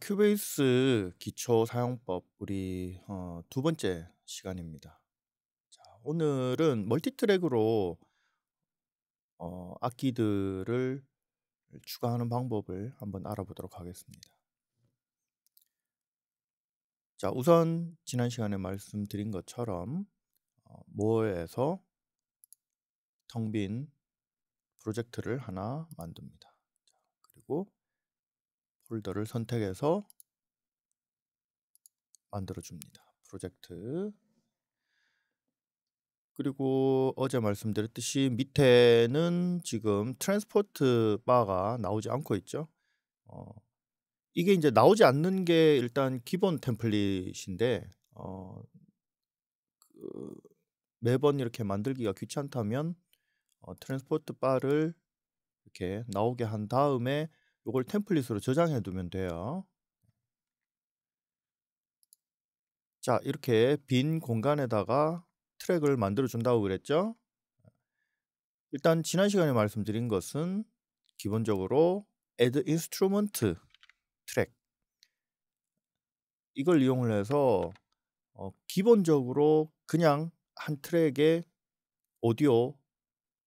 큐베이스 기초 사용법 우리 어, 두 번째 시간입니다. 자, 오늘은 멀티트랙으로 어, 악기들을 추가하는 방법을 한번 알아보도록 하겠습니다. 자, 우선 지난 시간에 말씀드린 것처럼 어, 모어에서 텅 빈 프로젝트를 하나 만듭니다. 자, 그리고 폴더를 선택해서 만들어 줍니다. 프로젝트 그리고 어제 말씀드렸듯이 밑에는 지금 트랜스포트 바가 나오지 않고 있죠. 어, 이게 이제 나오지 않는 게 일단 기본 템플릿인데 어, 그 매번 이렇게 만들기가 귀찮다면 어, 트랜스포트 바를 이렇게 나오게 한 다음에 이걸 템플릿으로 저장해 두면 돼요. 자 이렇게 빈 공간에다가 트랙을 만들어 준다고 그랬죠. 일단 지난 시간에 말씀드린 것은 기본적으로 add instrument 트랙 이걸 이용을 해서 어, 기본적으로 그냥 한 트랙에 오디오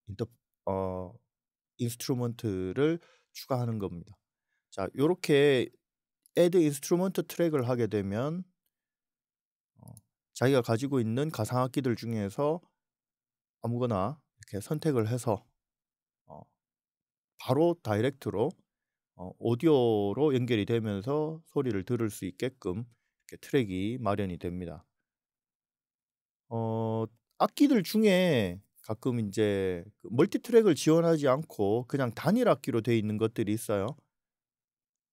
인터, 어, 인스트루먼트를 추가하는 겁니다. 자, 요렇게 add instrument t r a c k 을 하게 되면 어, 자기가 가지고 있는 가상악기들 중에서 아무거나 이렇게 선택을 해서 어, 바로 다이렉트로 어, 오디오로 연결이 되면서 소리를 들을 수 있게끔 이렇게 트랙이 마련이 됩니다. 어, 악기들 중에 가끔 이제 그 멀티트랙을 지원하지 않고 그냥 단일 악기로 되어 있는 것들이 있어요.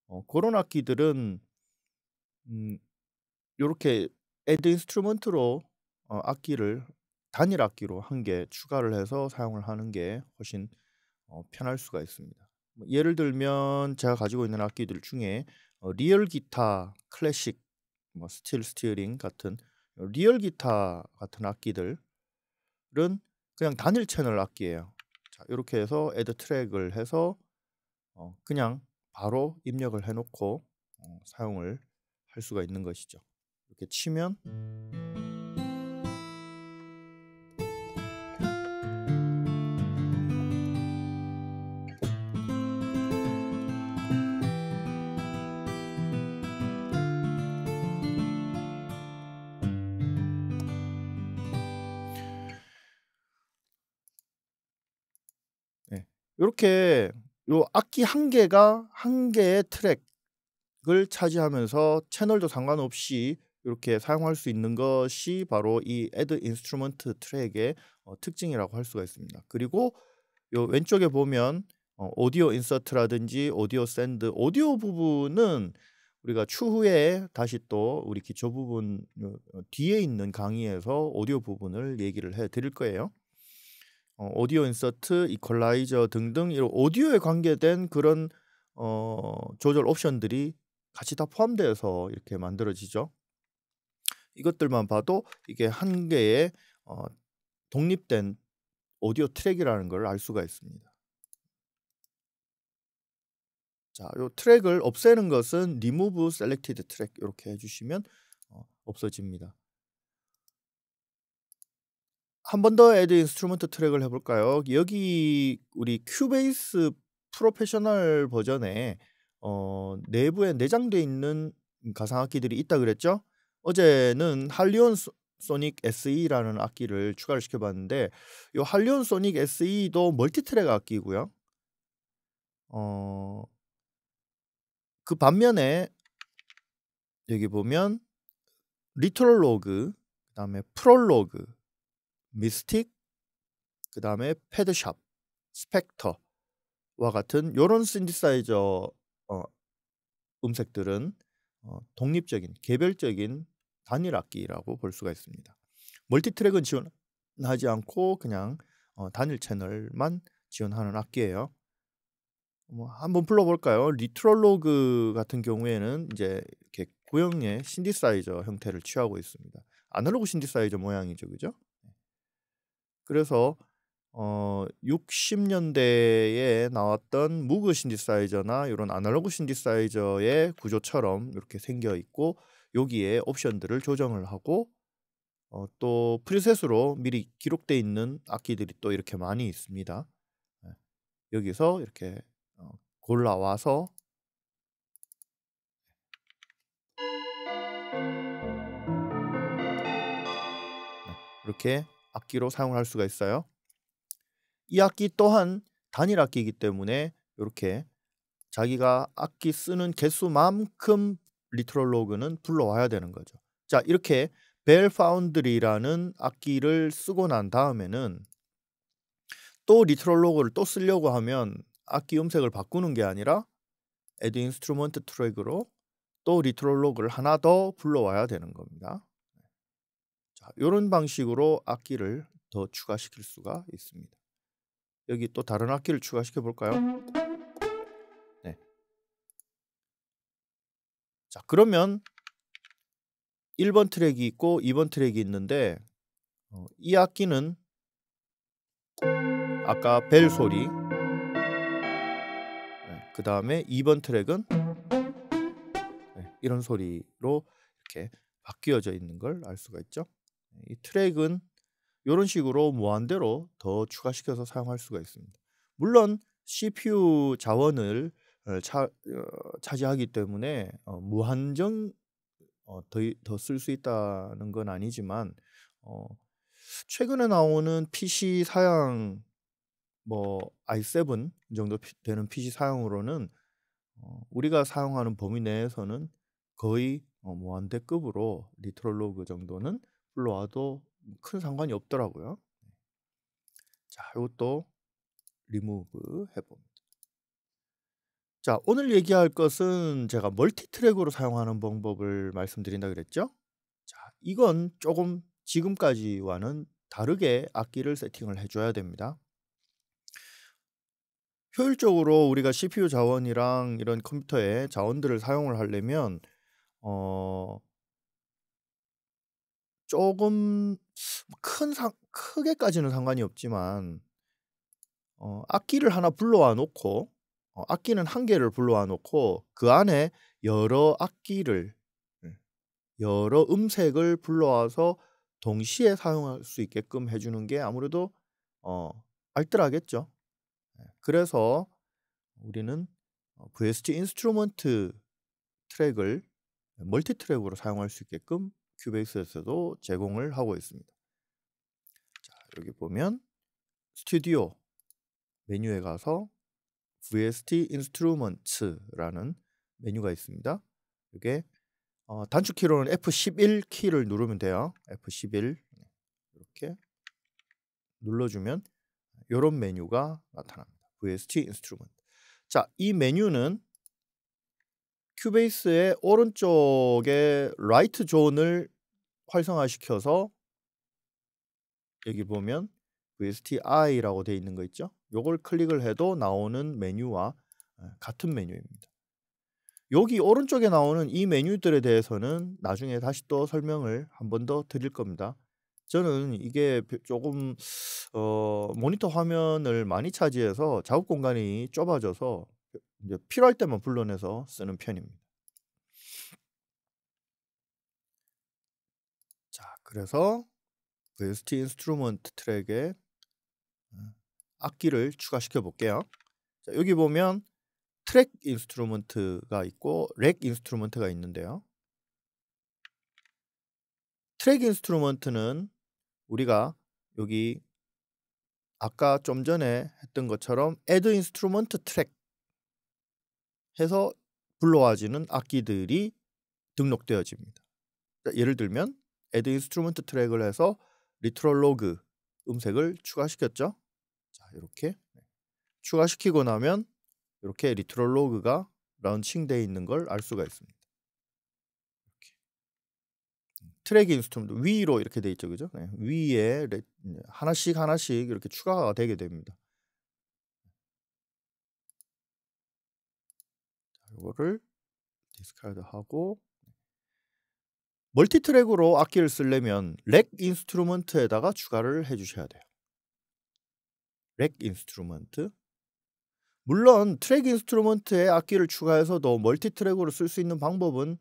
어, 그런 악기들은 음, 이렇게 애드 인스트루먼트로 어, 악기를 단일 악기로 한 개 추가를 해서 사용을 하는 게 훨씬 어, 편할 수가 있습니다. 뭐 예를 들면 제가 가지고 있는 악기들 중에 어, 리얼 기타, 클래식, 뭐 스틸 스티어링 같은 리얼 기타 같은 악기들은 그냥 단일 채널 악기예요. 자, 이렇게 해서 애드 트랙을 해서 어, 그냥 바로 입력을 해놓고 어, 사용을 할 수가 있는 것이죠. 이렇게 치면 이렇게 요 악기 한 개가 한 개의 트랙을 차지하면서 채널도 상관없이 이렇게 사용할 수 있는 것이 바로 이 애드 인스트루먼트 트랙의 어, 특징이라고 할 수가 있습니다. 그리고 요 왼쪽에 보면 어, 오디오 인서트라든지 오디오 샌드 오디오 부분은 우리가 추후에 다시 또 우리 기초 부분 어, 뒤에 있는 강의에서 오디오 부분을 얘기를 해 드릴 거예요. 어, 오디오 인서트, 이퀄라이저 등등 이런 오디오에 관계된 그런 어, 조절 옵션들이 같이 다 포함되어서 이렇게 만들어지죠. 이것들만 봐도 이게 한 개의 어, 독립된 오디오 트랙이라는 걸 알 수가 있습니다. 자, 요 트랙을 없애는 것은 remove selected track 이렇게 해주시면 어, 없어집니다. 한번더 에드 인스트루먼트 트랙을 해볼까요? 여기 우리 큐베이스 프로페셔널 버전에 어, 내부에 내장돼 있는 가상악기들이 있다 그랬죠? 어제는 할리온 소닉 SE라는 악기를 추가를 시켜봤는데 이 할리온 소닉 SE도 멀티트랙 악기고요. 어, 그 반면에 여기 보면 리트럴로그 그다음에 프롤로그, 미스틱, 그 다음에 패드샵, 스펙터와 같은 이런 신디사이저 어, 음색들은 어, 독립적인 개별적인 단일 악기라고 볼 수가 있습니다. 멀티트랙은 지원하지 않고 그냥 어, 단일 채널만 지원하는 악기예요. 뭐 한번 불러볼까요? 리트롤로그 같은 경우에는 이제 이렇게 고형의 신디사이저 형태를 취하고 있습니다. 아날로그 신디사이저 모양이죠, 그죠? 그래서 어 60년대에 나왔던 무그 신디사이저나 이런 아날로그 신디사이저의 구조처럼 이렇게 생겨 있고 여기에 옵션들을 조정을 하고 어, 또 프리셋으로 미리 기록돼 있는 악기들이 또 이렇게 많이 있습니다. 네. 여기서 이렇게 어, 골라와서 네. 이렇게 악기로 사용할 수가 있어요. 이 악기 또한 단일 악기이기 때문에 이렇게 자기가 악기 쓰는 개수만큼 리트롤로그는 불러와야 되는 거죠. 자 이렇게 벨 파운드리라는 악기를 쓰고 난 다음에는 또 리트롤로그를 또 쓰려고 하면 악기 음색을 바꾸는 게 아니라 에드 인스트루먼트 트랙으로 또 리트롤로그를 하나 더 불러와야 되는 겁니다. 이런 방식으로 악기를 더 추가시킬 수가 있습니다. 여기 또 다른 악기를 추가시켜 볼까요? 네. 자, 그러면 1번 트랙이 있고 2번 트랙이 있는데 어, 이 악기는 아까 벨 소리 네, 그 다음에 2번 트랙은 네, 이런 소리로 이렇게 바뀌어져 있는 걸 알 수가 있죠. 이 트랙은 이런 식으로 무한대로 더 추가시켜서 사용할 수가 있습니다. 물론 CPU 자원을 어, 차, 어, 차지하기 때문에 어, 무한정 어, 더 쓸수 더 있다는 건 아니지만 어, 최근에 나오는 PC 사양 뭐 i7 정도 피, 되는 PC 사양으로는 어, 우리가 사용하는 범위 내에서는 거의 어, 무한대급으로 리트럴로그 정도는 불도큰 뭐 상관이 없더라고요. 네. 자, 이것도 리무브 해봅니다. 자, 오늘 얘기할 것은 제가 멀티트랙으로 사용하는 방법을 말씀드린다 그랬죠? 자, 이건 조금 지금까지와는 다르게 악기를 세팅을 해줘야 됩니다. 효율적으로 우리가 CPU 자원이랑 이런 컴퓨터의 자원들을 사용을 하려면 어, 조금 큰 상, 크게까지는 상관이 없지만 어, 악기를 하나 불러와 놓고 어, 악기는 한 개를 불러와 놓고 그 안에 여러 악기를 예, 여러 음색을 불러와서 동시에 사용할 수 있게끔 해주는 게 아무래도 어, 알뜰하겠죠. 예, 그래서 우리는 VST 어, 인스트루먼트 트랙을 멀티 트랙으로 사용할 수 있게끔 큐베이스에서도 제공을 하고 있습니다. 자, 여기 보면 스튜디오 메뉴에 가서 VST Instruments라는 메뉴가 있습니다. 이게 어, 단축키로는 F11 키를 누르면 돼요. F11 이렇게 눌러주면 이런 메뉴가 나타납니다. VST Instrument. 자, 이 메뉴는 큐베이스의 오른쪽에 라이트 존을 활성화시켜서 여기 보면 VSTI라고 되어 있는 거 있죠? 요걸 클릭을 해도 나오는 메뉴와 어, 같은 메뉴입니다. 여기 오른쪽에 나오는 이 메뉴들에 대해서는 나중에 다시 또 설명을 한 번 더 드릴 겁니다. 저는 이게 조금 어, 모니터 화면을 많이 차지해서 작업 공간이 좁아져서 이제 필요할 때만 불러내서 쓰는 편입니다. 자, 그래서 VST i n s t 인스트루먼트 트랙에 어, 악기를 추가시켜 볼게요. 자, 여기 보면 트랙 인스트루먼트가 있고 렉 인스트루먼트가 있는데요. 트랙 인스트루먼트는 우리가 여기 아까 좀 전에 했던 것처럼 add instrument track 해서 불러와지는 악기들이 등록되어집니다. 그러니까 예를 들면 애드 인스트루먼트 트랙을 해서 리트롤로그 음색을 추가시켰죠. 자 이렇게 네. 추가시키고 나면 이렇게 리트롤로그가 런칭되어 있는 걸 알 수가 있습니다. 음, 트랙 인스트루먼트 위로 이렇게 돼 있죠, 그죠? 네. 위에 네, 하나씩 하나씩 이렇게 추가가 되게 됩니다. 이거를 디스카드 하고 멀티트랙으로 악기를 쓰려면 렉 인스트루먼트에다가 추가를 해주셔야 돼요. 렉 인스트루먼트 물론 트랙 인스트루먼트에 악기를 추가해서도 멀티트랙으로 쓸 수 있는 방법은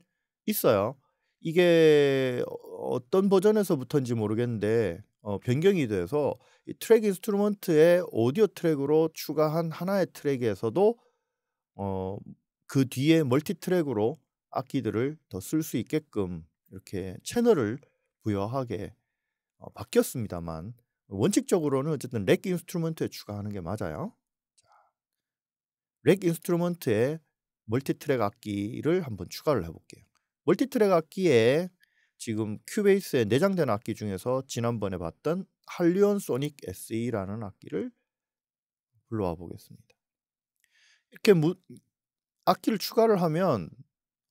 있어요. 이게 어떤 버전에서부터인지 모르겠는데 어, 변경이 돼서 트랙 인스트루먼트에 오디오 트랙으로 추가한 하나의 트랙에서도 어, 그 뒤에 멀티트랙으로 악기들을 더 쓸 수 있게끔 이렇게 채널을 부여하게 어, 바뀌었습니다만 원칙적으로는 어쨌든 렉 인스트루먼트에 추가하는 게 맞아요. 자, 렉 인스트루먼트에 멀티트랙 악기를 한번 추가를 해볼게요. 멀티트랙 악기에 지금 큐베이스에 내장된 악기 중에서 지난번에 봤던 할리온 소닉 SE라는 악기를 불러와 보겠습니다. 이렇게 무, 악기를 추가를 하면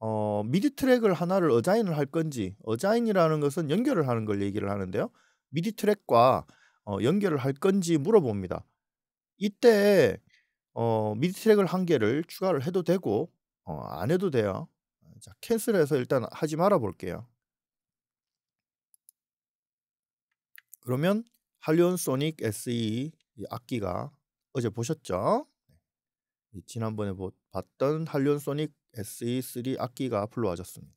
어, 미디 트랙을 하나를 어자인을 할 건지 어자인이라는 것은 연결을 하는 걸 얘기를 하는데요. 미디 트랙과 어, 연결을 할 건지 물어봅니다. 이때 어, 미디 트랙을 한 개를 추가를 해도 되고 어, 안 해도 돼요. 자, 캔슬해서 일단 하지 말아 볼게요. 그러면 할리온 소닉 SE 악기가 어제 보셨죠? 지난번에 봤던 한륜 소닉 SE3 악기가 불러 와졌습니다.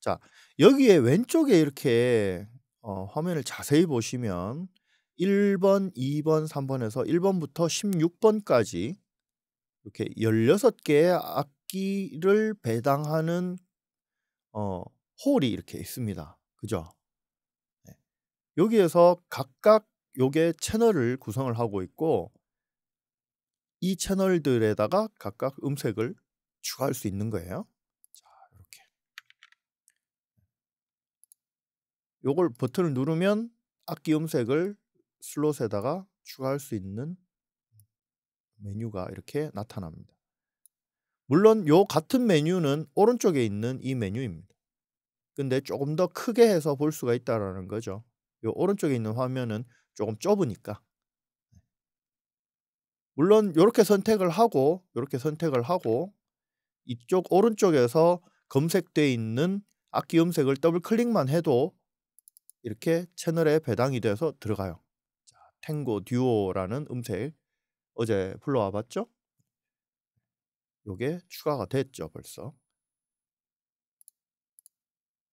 자, 여기에 왼쪽에 이렇게 어, 화면을 자세히 보시면 1번, 2번, 3번에서 1번부터 16번까지 이렇게 16개의 악기를 배당하는 어, 홀이 이렇게 있습니다. 그죠? 네. 여기에서 각각 요게 채널을 구성을 하고 있고 이 채널들에다가 각각 음색을 추가할 수 있는 거예요. 자, 이렇게. 요걸 버튼을 누르면 악기 음색을 슬롯에다가 추가할 수 있는 메뉴가 이렇게 나타납니다. 물론 요 같은 메뉴는 오른쪽에 있는 이 메뉴입니다. 근데 조금 더 크게 해서 볼 수가 있다라는 거죠. 요 오른쪽에 있는 화면은 조금 좁으니까 물론 이렇게 선택을 하고 이렇게 선택을 하고 이쪽 오른쪽에서 검색돼 있는 악기 음색을 더블 클릭만 해도 이렇게 채널에 배당이 돼서 들어가요. 자, 탱고 듀오라는 음색 어제 불러와 봤죠? 요게 추가가 됐죠, 벌써.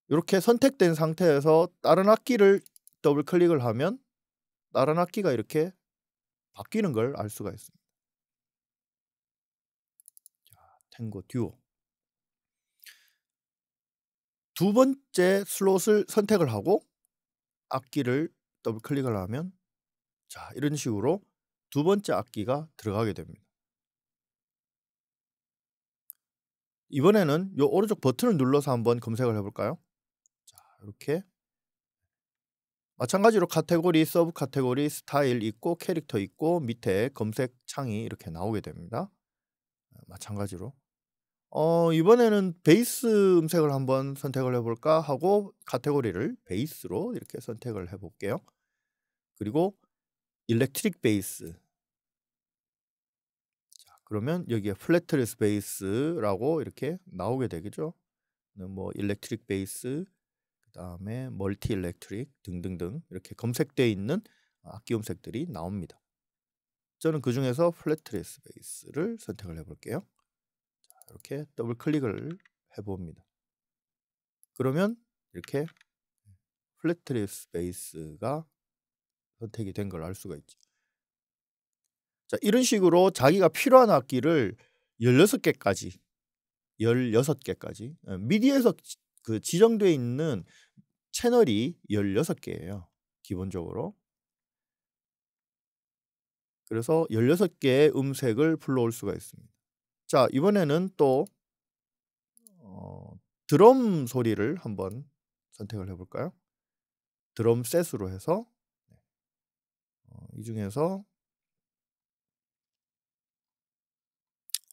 이렇게 선택된 상태에서 다른 악기를 더블 클릭을 하면 다른 악기가 이렇게 바뀌는 걸 알 수가 있습니다. 자, 탱고 듀오. 두 번째 슬롯을 선택을 하고 악기를 더블 클릭을 하면 자, 이런 식으로 두 번째 악기가 들어가게 됩니다. 이번에는 이 오른쪽 버튼을 눌러서 한번 검색을 해볼까요? 자, 이렇게 마찬가지로 카테고리, 서브 카테고리, 스타일 있고 캐릭터 있고 밑에 검색 창이 이렇게 나오게 됩니다. 어, 마찬가지로 어, 이번에는 베이스 음색을 한번 선택을 해볼까 하고 카테고리를 베이스로 이렇게 선택을 해볼게요. 그리고 일렉트릭 베이스 자, 그러면 여기에 플래트리스 베이스라고 이렇게 나오게 되겠죠. 뭐 일렉트릭 베이스 그다음에 멀티 일렉트릭 등등등 이렇게 검색돼 있는 어, 악기 음색들이 나옵니다. 저는 그 중에서 플랫트리스 베이스를 선택을 해볼게요. 자, 이렇게 더블 클릭을 해봅니다. 그러면 이렇게 플랫트리스 베이스가 선택이 된 걸 알 수가 있죠. 자, 이런 식으로 자기가 필요한 악기를 16개까지 16개까지 어, 미디에서 그 지정되어 있는 채널이 16개예요. 기본적으로. 그래서 16개의 음색을 불러올 수가 있습니다. 자, 이번에는 또 어, 드럼 소리를 한번 선택을 해볼까요? 드럼 셋으로 해서 네. 어, 이 중에서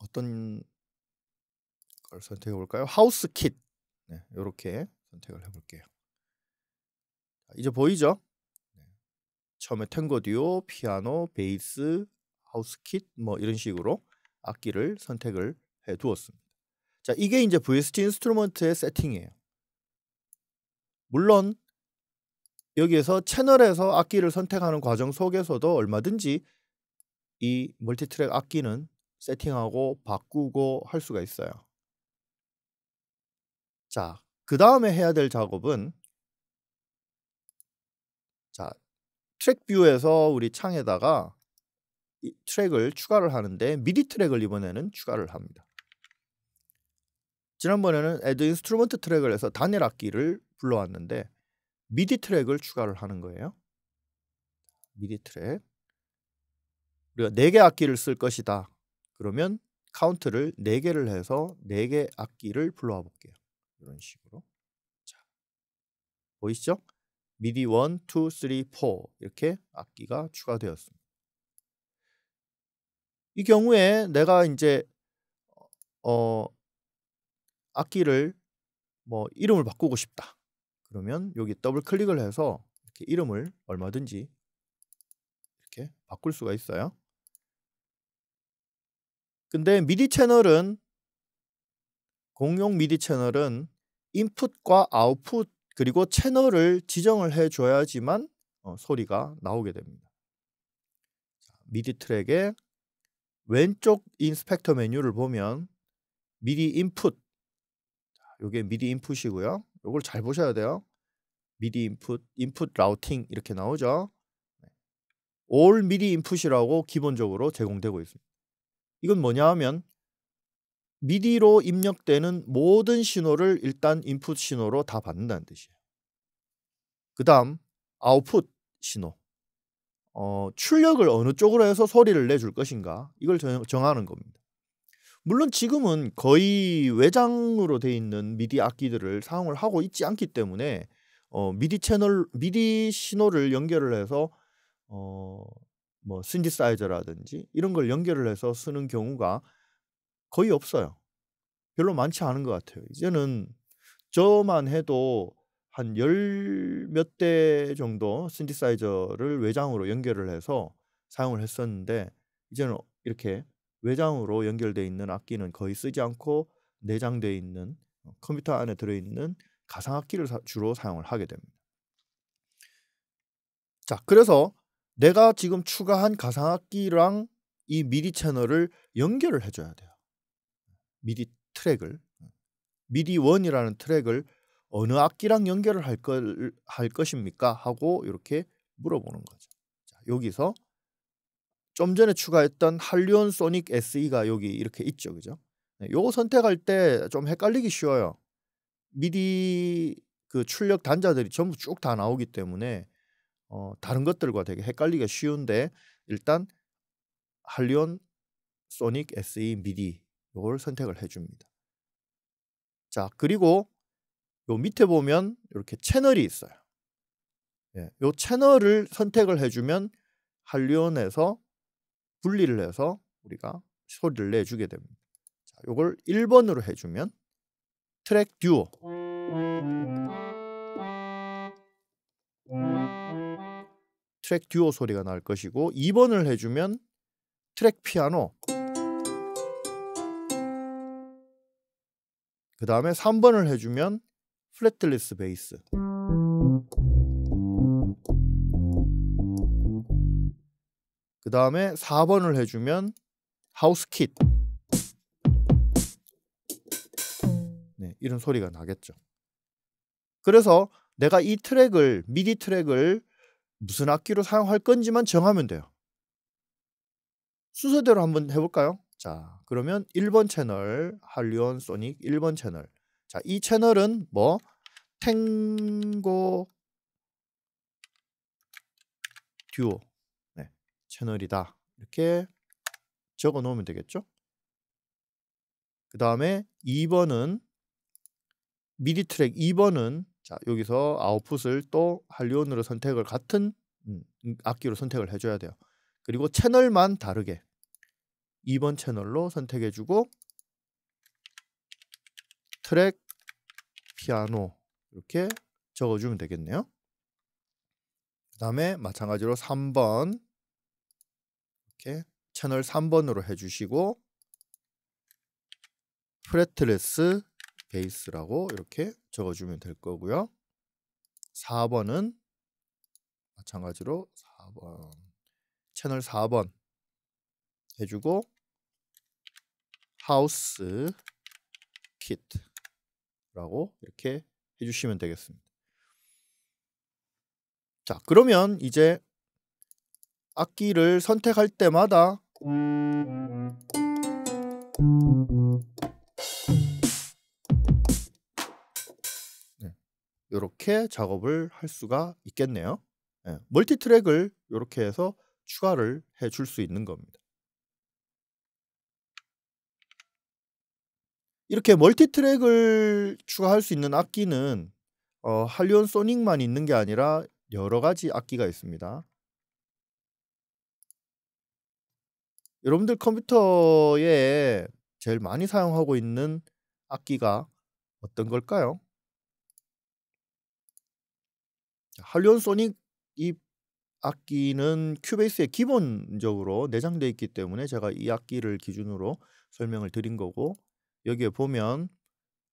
어떤 걸 선택해 볼까요? 하우스 킷 네, 이렇게 선택을 해볼게요. 이제 보이죠? 네. 처음에 탱고 듀오, 피아노, 베이스, 하우스 킷뭐 이런 식으로 악기를 선택을 해 두었습니다. 자, 이게 이제 VST 인스트루먼트의 세팅이에요. 물론 여기에서 채널에서 악기를 선택하는 과정 속에서도 얼마든지 이 멀티트랙 악기는 세팅하고 바꾸고 할 수가 있어요. 자, 그 다음에 해야 될 작업은 트랙 뷰에서 우리 창에다가 트랙을 추가를 하는데 미디 트랙을 이번에는 추가를 합니다. 지난번에는 애드 인스트루먼트 트랙을 해서 단일 악기를 불러왔는데 미디 트랙을 추가를 하는 거예요. 미디 트랙. 우리가 4개 악기를 쓸 것이다. 그러면 카운트를 4개를 해서 4개 악기를 불러와 볼게요. 이런 식으로. 자, 보이시죠? 미디 1, 2, 3, 4 이렇게 악기가 추가되었습니다. 이 경우에 내가 이제 어 악기를 뭐 이름을 바꾸고 싶다. 그러면 여기 더블 클릭을 해서 이렇게 이름을 얼마든지 이렇게 바꿀 수가 있어요. 근데 미디 채널은 공용 미디 채널은 인풋과 아웃풋 그리고 채널을 지정을 해줘야지만 어, 소리가 나오게 됩니다. 자, 미디 트랙의 왼쪽 인스펙터 메뉴를 보면 미디 인풋 이게 미디 인풋이고요. 이걸 잘 보셔야 돼요. 미디 인풋, 인풋 라우팅 이렇게 나오죠. 올 미디 인풋이라고 기본적으로 제공되고 있습니다. 이건 뭐냐 하면 미디로 입력되는 모든 신호를 일단 인풋 신호로 다 받는다는 뜻이에요. 그 다음 아웃풋 신호. 어, 출력을 어느 쪽으로 해서 소리를 내줄 것인가 이걸 정하는 겁니다. 물론 지금은 거의 외장으로 돼 있는 미디 악기들을 사용을 하고 있지 않기 때문에 어, 미디 채널 미디 신호를 연결을 해서 어, 뭐 신디사이저라든지 이런 걸 연결을 해서 쓰는 경우가 거의 없어요. 별로 많지 않은 것 같아요. 이제는 저만 해도 한 열 몇 대 정도 신디사이저를 외장으로 연결을 해서 사용을 했었는데 이제는 이렇게 외장으로 연결되어 있는 악기는 거의 쓰지 않고 내장되어 있는 어, 컴퓨터 안에 들어있는 가상악기를 주로 사용을 하게 됩니다. 자, 그래서 내가 지금 추가한 가상악기랑 이 미디 채널을 연결을 해줘야 돼요. 미디 트랙을 미디 원이라는 트랙을 어느 악기랑 연결을 할, 걸, 할 것입니까? 하고 이렇게 물어보는 거죠. 자, 여기서 좀 전에 추가했던 할리온 소닉 SE가 여기 이렇게 있죠. 그죠? 네, 요거 선택할 때 좀 헷갈리기 쉬워요. 미디 그 출력 단자들이 전부 쭉 다 나오기 때문에 어, 다른 것들과 되게 헷갈리기 쉬운데 일단 할리온 소닉 SE 미디 이걸 선택을 해줍니다. 자 그리고 요 밑에 보면 이렇게 채널이 있어요. 예, 요 채널을 선택을 해주면 한리온에서 분리를 해서 우리가 소리를 내주게 됩니다. 자, 요걸 1번으로 해주면 트랙 듀오 트랙 듀오 소리가 날 것이고 2번을 해주면 트랙 피아노 그 다음에 3번을 해주면 플랫틀리스 베이스 그 다음에 4번을 해주면 하우스 킷 네, 이런 소리가 나겠죠 그래서 내가 이 트랙을 미디 트랙을 무슨 악기로 사용할 건지만 정하면 돼요 순서대로 한번 해볼까요? 자, 그러면 1번 채널 할리온 소닉 1번 채널. 자, 이 채널은 뭐 탱고 듀오 네, 채널이다. 이렇게 적어 놓으면 되겠죠? 그다음에 2번은 미디 트랙 2번은 자, 여기서 아웃풋을 또 할리온으로 선택을 같은 음, 악기로 선택을 해 줘야 돼요. 그리고 채널만 다르게 2번 채널로 선택해주고 트랙 피아노 이렇게 적어주면 되겠네요. 그 다음에 마찬가지로 3번 이렇게 채널 3번으로 해주시고 프레트레스 베이스라고 이렇게 적어주면 될 거고요. 4번은 마찬가지로 4번 채널 4번 해주고 house kit라고 이렇게 해주시면 되겠습니다. 자 그러면 이제 악기를 선택할 때마다 이렇게 네, 작업을 할 수가 있겠네요. 네, 멀티 트랙을 이렇게 해서 추가를 해 줄 수 있는 겁니다. 이렇게 멀티트랙을 추가할 수 있는 악기는 어, 할리온 소닉만 있는 게 아니라 여러 가지 악기가 있습니다. 여러분들 컴퓨터에 제일 많이 사용하고 있는 악기가 어떤 걸까요? 할리온 소닉 이 악기는 큐베이스에 기본적으로 내장되어 있기 때문에 제가 이 악기를 기준으로 설명을 드린 거고 여기에 보면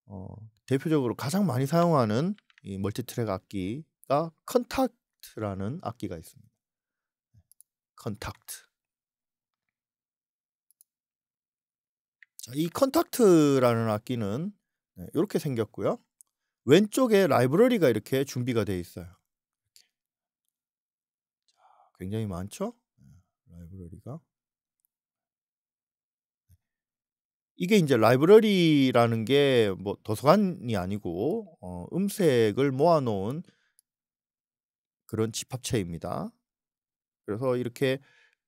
어, 대표적으로 가장 많이 사용하는 이 멀티트랙 악기가 컨탁트라는 악기가 있습니다. 컨탁트. 자, 이 컨탁트라는 악기는 이렇게 네, 생겼고요. 왼쪽에 라이브러리가 이렇게 준비가 되어 있어요. 굉장히 많죠? 네, 라이브러리가. 이게 이제 라이브러리라는 게 뭐 도서관이 아니고 어, 음색을 모아놓은 그런 집합체입니다. 그래서 이렇게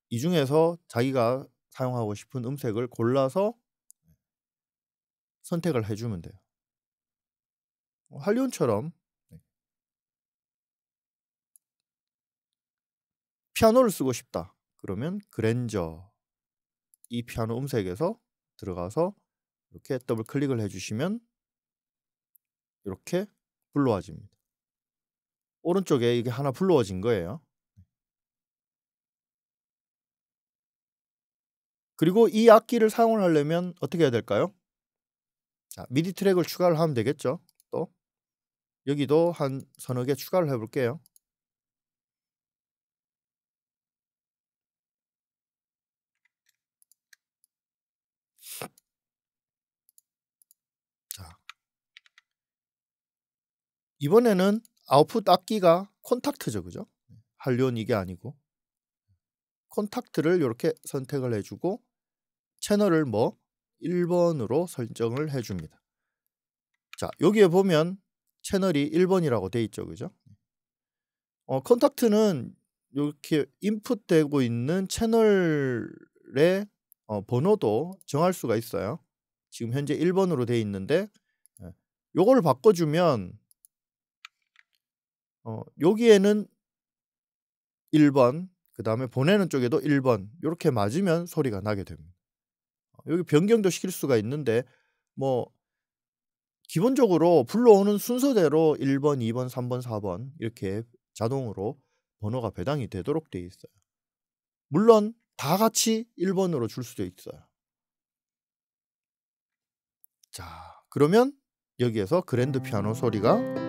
이 중에서 자기가 사용하고 싶은 음색을 골라서 선택을 해주면 돼요. 뭐 할리온처럼 네. 피아노를 쓰고 싶다. 그러면 그랜저 이 피아노 음색에서 들어가서 이렇게 더블 클릭을 해주시면 이렇게 불러와집니다. 오른쪽에 이게 하나 불러와진 거예요. 그리고 이 악기를 사용을 하려면 어떻게 해야 될까요? 자, 미디 트랙을 추가를 하면 되겠죠. 또 여기도 한 서너 개 추가를 해볼게요. 이번에는 아웃풋 악기가 콘탁트죠. 그죠? 할리온 이게 아니고 콘탁트를 이렇게 선택을 해주고 채널을 뭐 1번으로 설정을 해줍니다. 자 여기에 보면 채널이 1번이라고 돼 있죠. 그죠? 어, 콘탁트는 이렇게 인풋되고 있는 채널의 어, 번호도 정할 수가 있어요. 지금 현재 1번으로 돼 있는데 예, 요걸 바꿔주면 어, 여기에는 1번, 그 다음에 보내는 쪽에도 1번 이렇게 맞으면 소리가 나게 됩니다. 어, 여기 변경도 시킬 수가 있는데 뭐 기본적으로 불러오는 순서대로 1번, 2번, 3번, 4번 이렇게 자동으로 번호가 배당이 되도록 되어 있어요. 물론 다 같이 1번으로 줄 수도 있어요. 자, 그러면 여기에서 그랜드 피아노 소리가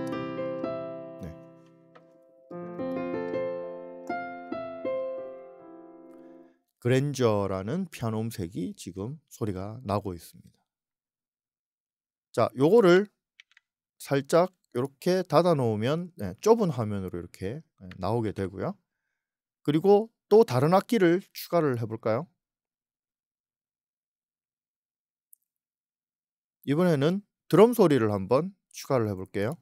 그랜저라는 피아노 음색이 지금 소리가 나고 있습니다. 자, 요거를 살짝 이렇게 닫아 놓으면 네, 좁은 화면으로 이렇게 네, 나오게 되고요. 그리고 또 다른 악기를 추가를 해볼까요? 이번에는 드럼 소리를 한번 추가를 해볼게요.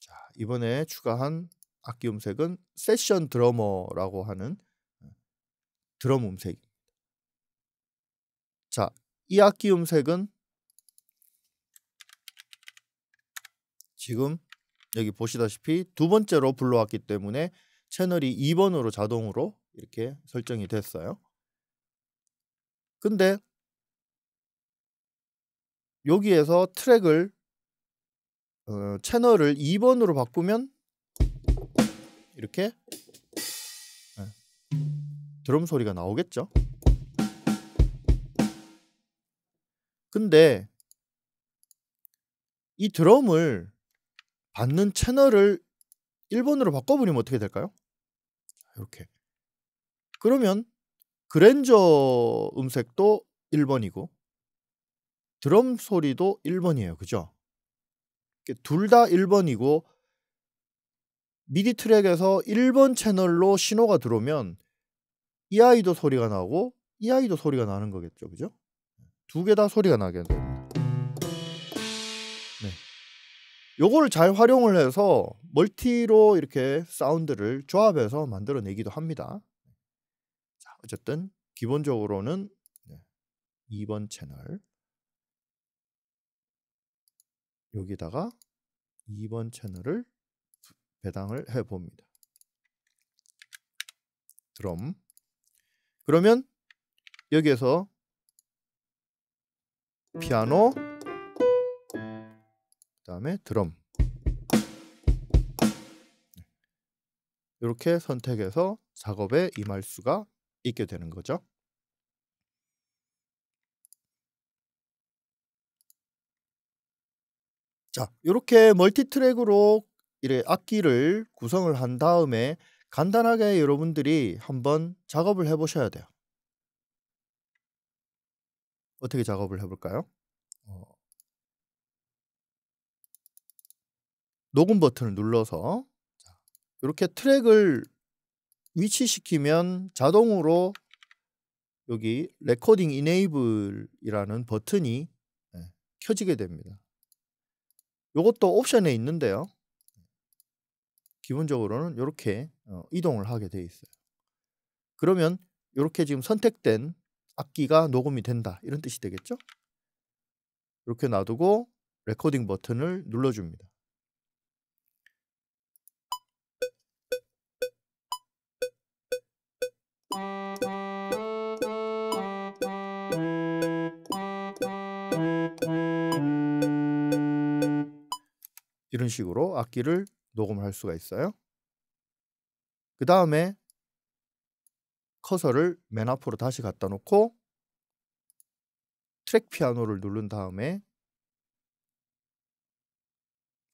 자, 이번에 추가한 악기 음색은 세션 드러머라고 하는 어, 드럼 음색입니다. 자, 이 악기 음색은 지금 여기 보시다시피 두 번째로 불러왔기 때문에 채널이 2번으로 자동으로 이렇게 설정이 됐어요. 근데 여기에서 트랙을 어, 채널을 2번으로 바꾸면 이렇게 네. 드럼 소리가 나오겠죠. 근데 이 드럼을 받는 채널을 1번으로 바꿔버리면 어떻게 될까요? 이렇게 그러면 그랜저 음색도 1번이고 드럼 소리도 1번이에요. 그죠? 둘 다 1번이고 미디 트랙에서 1번 채널로 신호가 들어오면 이 아이도 소리가 나고 이 아이도 소리가 나는 거겠죠. 그죠? 두 개 다 소리가 나게 됩니다. 네. 요거를 잘 활용을 해서 멀티로 이렇게 사운드를 조합해서 만들어내기도 합니다. 자, 어쨌든 기본적으로는 2번 채널 여기다가 2번 채널을 배당을 해 봅니다. 드럼. 그러면 여기에서 피아노 그다음에 드럼 이렇게 선택해서 작업에 임할 수가 있게 되는 거죠. 자, 이렇게 멀티트랙으로 이래 악기를 구성을 한 다음에 간단하게 여러분들이 한번 작업을 해 보셔야 돼요. 어떻게 작업을 해 볼까요? 어. 녹음 버튼을 눌러서 이렇게 트랙을 위치시키면 자동으로 여기 레코딩 이네이블이라는 버튼이 예, 켜지게 됩니다. 이것도 옵션에 있는데요. 기본적으로는 이렇게 어, 이동을 하게 돼 있어요. 그러면 이렇게 지금 선택된 악기가 녹음이 된다 이런 뜻이 되겠죠? 이렇게 놔두고 레코딩 버튼을 눌러줍니다. 이런 식으로 악기를 녹음을 할 수가 있어요. 그 다음에 커서를 맨 앞으로 다시 갖다 놓고 트랙 피아노를 누른 다음에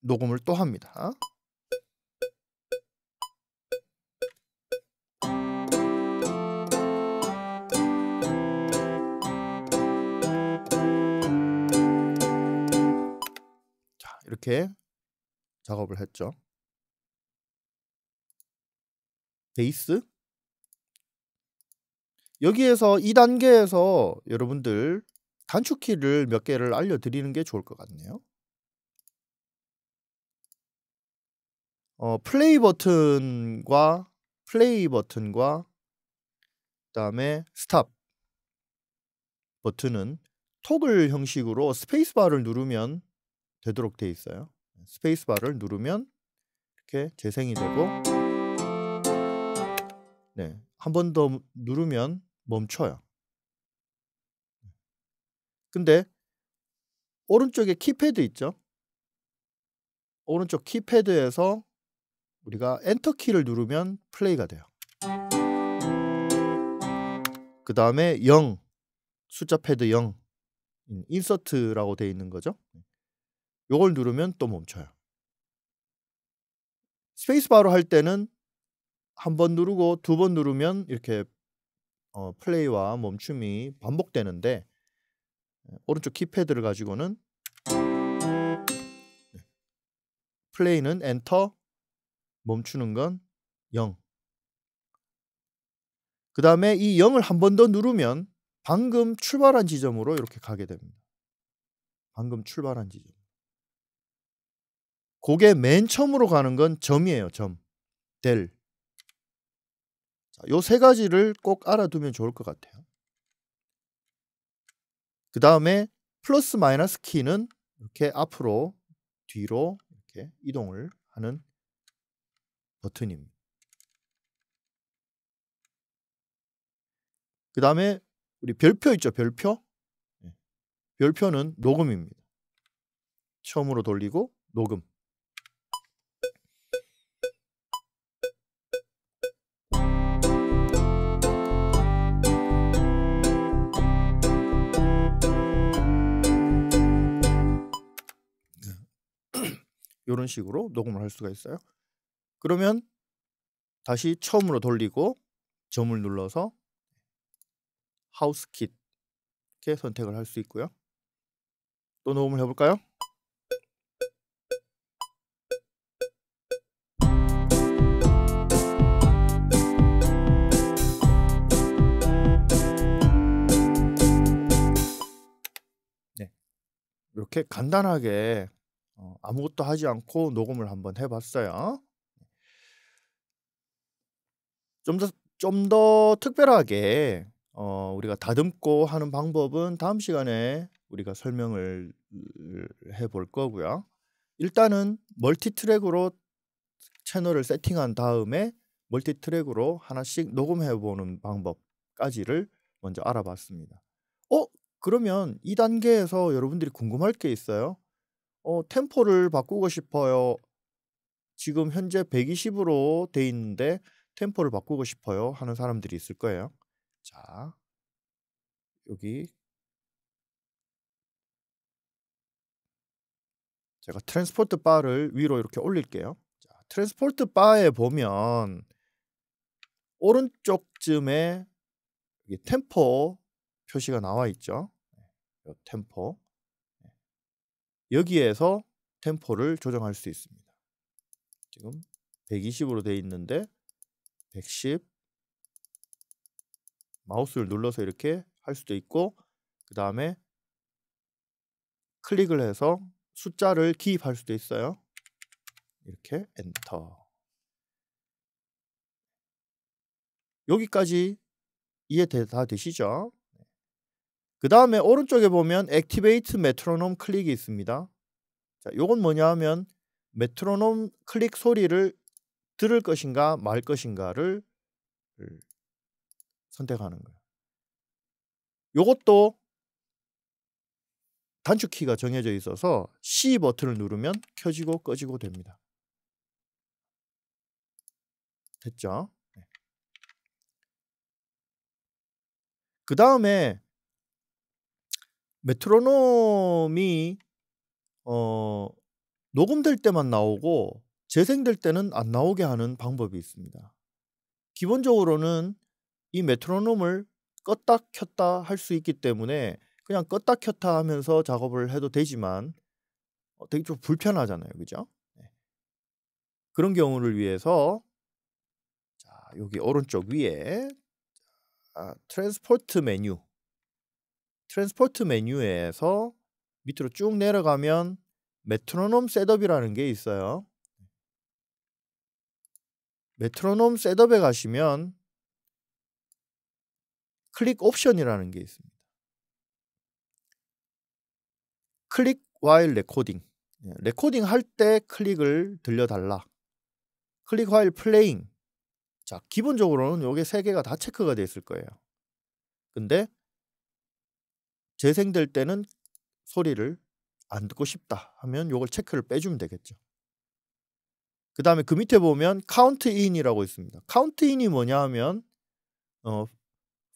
녹음을 또 합니다. 자, 이렇게 작업을 했죠. 베이스 여기에서 이 단계에서 여러분들 단축키를 몇 개를 알려드리는 게 좋을 것 같네요. 어, 플레이 버튼과 플레이 버튼과 그다음에 스탑 버튼은 토글 형식으로 스페이스바를 누르면 되도록 돼 있어요. 스페이스바를 누르면 이렇게 재생이 되고 네. 한 번 더 누르면 멈춰요. 근데 오른쪽에 키패드 있죠? 오른쪽 키패드에서 우리가 엔터 키를 누르면 플레이가 돼요. 그 다음에 0 숫자 패드 0 인서트라고 되어 있는 거죠. 요걸 누르면 또 멈춰요. 스페이스바로 할 때는 한번 누르고 두 번 누르면 이렇게 어, 플레이와 멈춤이 반복되는데 어, 오른쪽 키패드를 가지고는 네. 플레이는 엔터, 멈추는 건 0. 그 다음에 이 0을 한 번 더 누르면 방금 출발한 지점으로 이렇게 가게 됩니다. 방금 출발한 지점. 고게 맨 처음으로 가는 건 점이에요. 점. 델. 요세 가지를 꼭 알아두면 좋을 것 같아요. 그 다음에 플러스 마이너스 키는 이렇게 앞으로 뒤로 이렇게 이동을 하는 버튼입니다. 그 다음에 우리 별표 있죠 별표 예. 별표는 녹음입니다 처음으로 돌리고 녹음 이런 식으로 녹음을 할 수가 있어요. 그러면 다시 처음으로 돌리고 점을 눌러서 하우스 킷 이렇게 선택을 할 수 있고요. 또 녹음을 해볼까요? 네. 이렇게 간단하게 어, 아무것도 하지 않고 녹음을 한번 해봤어요. 좀 더 좀 더 특별하게 어, 우리가 다듬고 하는 방법은 다음 시간에 우리가 설명을 해볼 거고요. 일단은 멀티트랙으로 채널을 세팅한 다음에 멀티트랙으로 하나씩 녹음해 보는 방법까지를 먼저 알아봤습니다. 어? 그러면 이단계에서 여러분들이 궁금할 게 있어요? 어, 템포를 바꾸고 싶어요. 지금 현재 120으로 돼 있는데 템포를 바꾸고 싶어요 하는 사람들이 있을 거예요. 자, 여기 제가 트랜스포트 바를 위로 이렇게 올릴게요. 자, 트랜스포트 바에 보면 오른쪽쯤에 여기 템포 표시가 나와 있죠. 네, 템포 여기에서 템포를 조정할 수 있습니다. 지금 120으로 되어 있는데 110 마우스를 눌러서 이렇게 할 수도 있고 그 다음에 클릭을 해서 숫자를 기입할 수도 있어요. 이렇게 엔터 여기까지 이해 다 되시죠? 그 다음에 오른쪽에 보면 액티베이트 메트로놈 클릭이 있습니다. 자, 요건 뭐냐 하면 메트로놈 클릭 소리를 들을 것인가 말 것인가를 선택하는 거예요. 요것도 단축키가 정해져 있어서 C 버튼을 누르면 켜지고 꺼지고 됩니다. 됐죠? 네. 그 다음에 메트로놈이 어, 녹음될 때만 나오고 재생될 때는 안 나오게 하는 방법이 있습니다. 기본적으로는 이 메트로놈을 껐다 켰다 할 수 있기 때문에 그냥 껐다 켰다 하면서 작업을 해도 되지만 어, 되게 좀 불편하잖아요. 그죠? 네. 그런 경우를 위해서 자, 여기 오른쪽 위에 아, 트랜스포트 메뉴 트랜스포트 메뉴에서 밑으로 쭉 내려가면 메트로놈 셋업이라는 게 있어요. 메트로놈 셋업에 가시면 클릭 옵션이라는 게 있습니다. 클릭 while 레코딩. 예, 레코딩 할 때 클릭을 들려달라. 클릭 while playing. 자, 기본적으로는 요게 세 개가 다 체크가 되어 있을 거예요. 근데 재생될 때는 소리를 안 듣고 싶다 하면 이걸 체크를 빼주면 되겠죠. 그 다음에 그 밑에 보면 카운트 인이라고 있습니다. 카운트 인이 뭐냐 하면 어,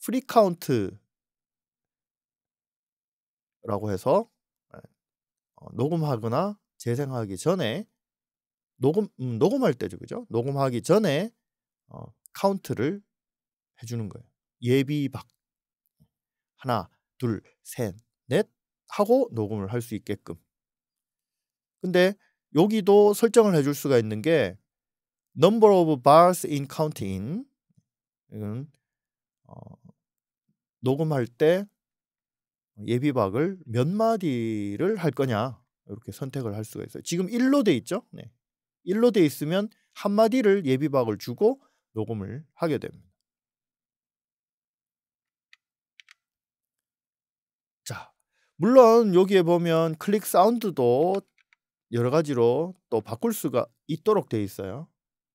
프리 카운트라고 해서 어, 녹음하거나 재생하기 전에 녹음 음, 녹음할 때죠, 그죠? 녹음하기 전에 어, 카운트를 해주는 거예요. 예비박 하나, 둘, 셋, 넷 하고 녹음을 할 수 있게끔. 근데 여기도 설정을 해줄 수가 있는 게 number of bars in counting 이건 어, 녹음할 때 예비박을 몇 마디를 할 거냐 이렇게 선택을 할 수가 있어요. 지금 1로 돼 있죠? 네. 1로 돼 있으면 한 마디를 예비박을 주고 녹음을 하게 됩니다. 물론 여기에 보면 클릭 사운드도 여러 가지로 또 바꿀 수가 있도록 돼 있어요.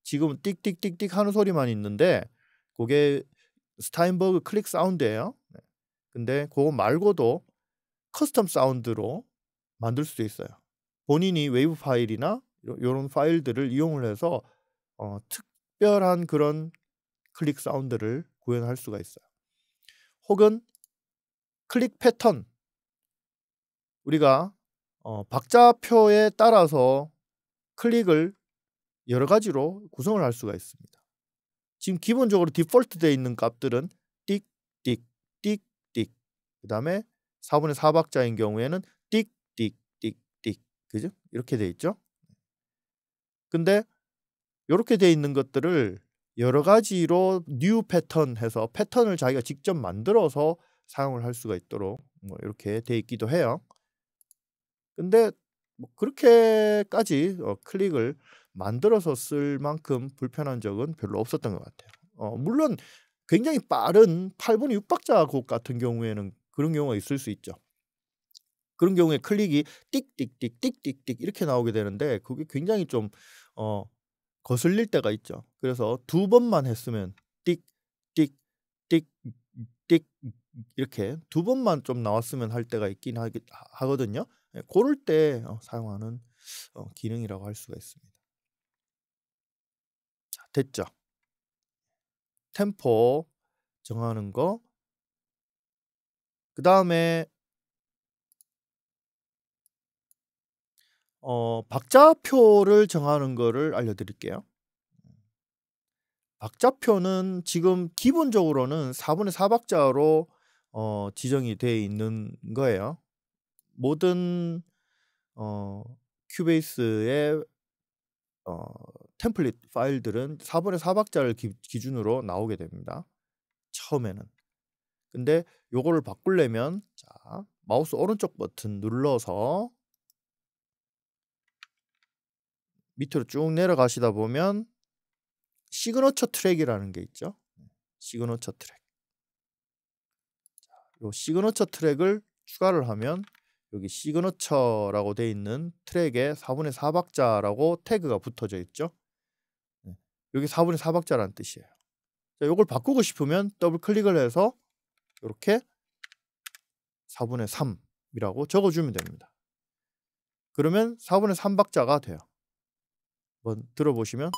지금 띡 띡띡띡 하는 소리만 있는데 그게 스타인버그 클릭 사운드예요. 네. 근데 그거 말고도 커스텀 사운드로 만들 수도 있어요. 본인이 웨이브 파일이나 이런 파일들을 이용을 해서 어, 특별한 그런 클릭 사운드를 구현할 수가 있어요. 혹은 클릭 패턴 우리가 어, 박자표에 따라서 클릭을 여러 가지로 구성을 할 수가 있습니다. 지금 기본적으로 디폴트 되어 있는 값들은 띡, 띡, 띡, 띡. 그 다음에 4분의 4박자인 경우에는 띡, 띡, 띡, 띡. 그죠? 이렇게 되어 있죠? 근데 이렇게 되어 있는 것들을 여러 가지로 뉴 패턴 해서 패턴을 자기가 직접 만들어서 사용을 할 수가 있도록 뭐 이렇게 되어 있기도 해요. 근데 뭐 그렇게까지 어, 클릭을 만들어서 쓸 만큼 불편한 적은 별로 없었던 것 같아요. 어, 물론 굉장히 빠른 8분 6박자 곡 같은 경우에는 그런 경우가 있을 수 있죠. 그런 경우에 클릭이 띡띡띡 띡띡띡 이렇게 나오게 되는데 그게 굉장히 좀 어, 거슬릴 때가 있죠. 그래서 두 번만 했으면 띡띡띡띡 이렇게 두 번만 좀 나왔으면 할 때가 있긴 하, 하거든요. 예, 고를 때 어, 사용하는 어, 기능이라고 할 수가 있습니다. 자, 됐죠? 템포 정하는 거. 그 다음에 어, 박자표를 정하는 거를 알려드릴게요. 박자표는 지금 기본적으로는 4분의 4박자로 어, 지정이 되어 있는 거예요. 모든 어 큐베이스의 어 템플릿 파일들은 4분의 4박자를 기, 준으로 나오게 됩니다. 처음에는. 근데 요거를 바꾸려면 자, 마우스 오른쪽 버튼 눌러서 밑으로 쭉 내려가시다 보면 시그너처 트랙이라는 게 있죠. 시그너처 트랙. 요 시그너처 트랙을 추가를 하면 여기 시그너처라고 돼 있는 트랙에 4분의 4박자라고 태그가 붙어져 있죠. 네. 여기 4분의 4박자라는 뜻이에요. 자, 이걸 바꾸고 싶으면 더블 클릭을 해서 이렇게 4분의 3이라고 적어주면 됩니다. 그러면 4분의 3박자가 돼요. 한번 들어보시면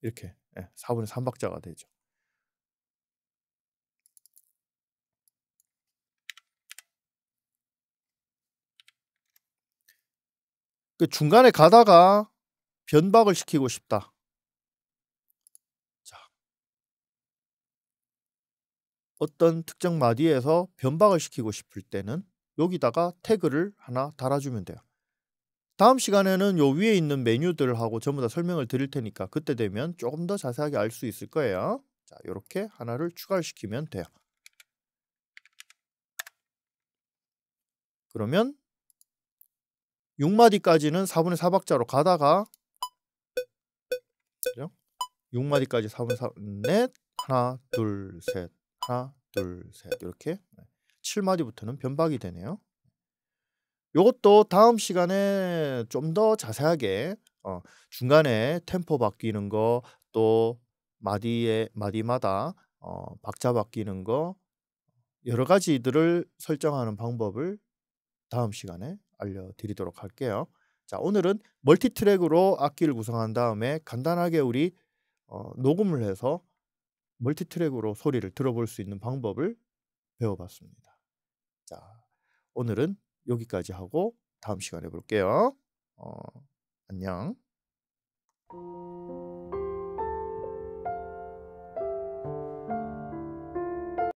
이렇게 4분의 예, 3박자가 되죠. 그 중간에 가다가 변박을 시키고 싶다. 자, 어떤 특정 마디에서 변박을 시키고 싶을 때는 여기다가 태그를 하나 달아주면 돼요. 다음 시간에는 요 위에 있는 메뉴들하고 전부 다 설명을 드릴 테니까 그때 되면 조금 더 자세하게 알 수 있을 거예요. 자, 요렇게 하나를 추가를 시키면 돼요. 그러면 6마디까지는 4분의 4박자로 가다가 그죠? 6마디까지 4분의 4, 넷, 하나, 둘, 셋, 하나, 둘, 셋 이렇게 7마디부터는 변박이 되네요. 요것도 다음 시간에 좀 더 자세하게 어, 중간에 템포 바뀌는 거 또 마디에 마디마다 어, 박자 바뀌는 거 여러 가지들을 설정하는 방법을 다음 시간에 알려드리도록 할게요. 자 오늘은 멀티트랙으로 악기를 구성한 다음에 간단하게 우리 어, 녹음을 해서 멀티트랙으로 소리를 들어볼 수 있는 방법을 배워봤습니다. 자 오늘은 여기까지 하고 다음 시간에 볼게요. 어, 안녕.